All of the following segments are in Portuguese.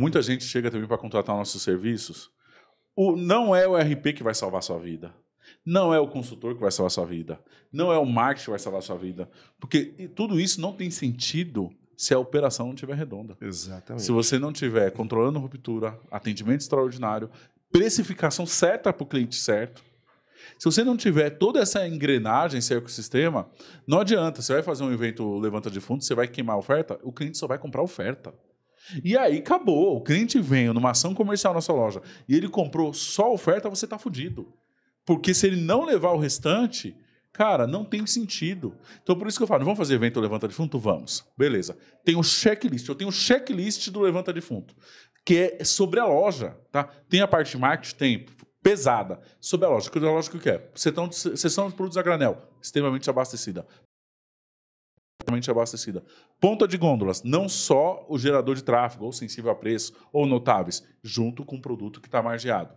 Muita gente chega também para contratar nossos serviços. O, não é o RP que vai salvar sua vida. Não é o consultor que vai salvar sua vida. Não é o marketing que vai salvar sua vida. Porque tudo isso não tem sentido se a operação não estiver redonda. Exatamente. Se você não tiver controlando ruptura, atendimento extraordinário, precificação certa para o cliente certo, se você não tiver toda essa engrenagem, esse ecossistema, não adianta. Você vai fazer um evento levanta de fundo, você vai queimar a oferta, o cliente só vai comprar oferta. E aí acabou. O cliente veio numa ação comercial na sua loja e ele comprou só a oferta, você tá fudido. Porque se ele não levar o restante, cara, não tem sentido. Então por isso que eu falo, vamos fazer evento Levanta Defunto? Vamos. Beleza. Tem o um checklist, eu tenho o um checklist do Levanta Defunto, que é sobre a loja, tá? Tem a parte de marketing, tem pesada sobre a loja. Que a loja que quer, você Sessão, sessão de produtos a granel, extremamente abastecida abastecida. Ponta de gôndolas, não só o gerador de tráfego, ou sensível a preço, ou notáveis, junto com o produto que está margeado.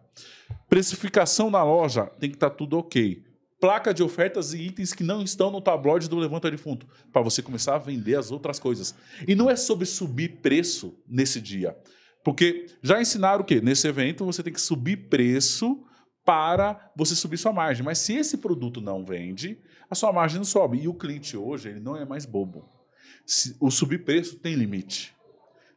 Precificação na loja tem que estar tá tudo ok. Placa de ofertas e itens que não estão no tabloide do Levanta Defunto, para você começar a vender as outras coisas. E não é sobre subir preço nesse dia. Porque já ensinaram o quê? Nesse evento você tem que subir preço para você subir sua margem. Mas se esse produto não vende, a sua margem não sobe. E o cliente hoje ele não é mais bobo. O subir preço tem limite.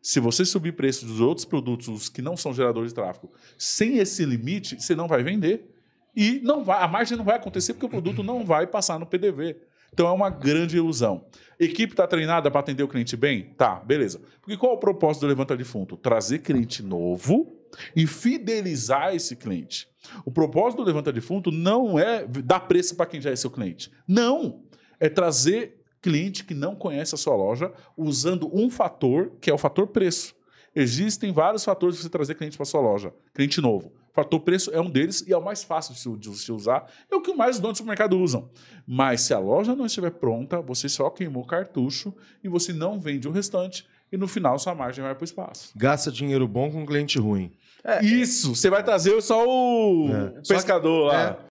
Se você subir preço dos outros produtos os que não são geradores de tráfego, sem esse limite, você não vai vender. E não vai, a margem não vai acontecer porque o produto não vai passar no PDV. Então é uma grande ilusão. Equipe está treinada para atender o cliente bem? Tá, beleza. Porque qual é o propósito do Levanta Defunto? Trazer cliente novo e fidelizar esse cliente. O propósito do levanta defunto não é dar preço para quem já é seu cliente. Não! É trazer cliente que não conhece a sua loja usando um fator, que é o fator preço. Existem vários fatores para você trazer cliente para sua loja, cliente novo. Fator preço é um deles e é o mais fácil de se usar, é o que mais os donos do mercado usam. Mas se a loja não estiver pronta, você só queimou cartucho e você não vende o restante e no final sua margem vai para o espaço. Gasta dinheiro bom com cliente ruim. É, Isso, você vai trazer só o é. pescador só que, lá. É.